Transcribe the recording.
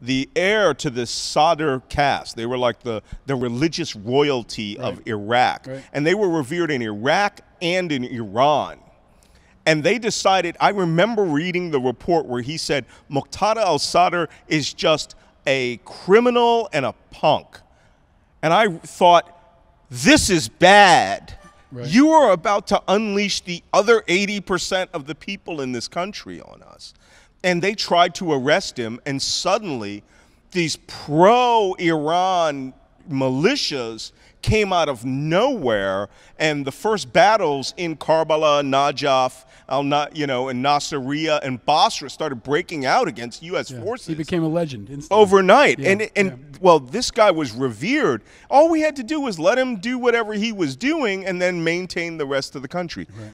the heir to the Sadr caste. They were like the, the religious royalty right. of Iraq. Right. And they were revered in Iraq and in Iran. And they decided, I remember reading the report where he said Muqtada al Sadr is just a criminal and a punk. And I thought, this is bad. Right. You are about to unleash the other 80% of the people in this country on us and they tried to arrest him, and suddenly these pro Iran militias came out of nowhere, and the first battles in Karbala, Najaf, Al you know, in Nasiriyah and Basra started breaking out against U.S. Yeah, forces. He became a legend instantly. overnight, yeah, and and yeah. well, this guy was revered. All we had to do was let him do whatever he was doing, and then maintain the rest of the country. Right.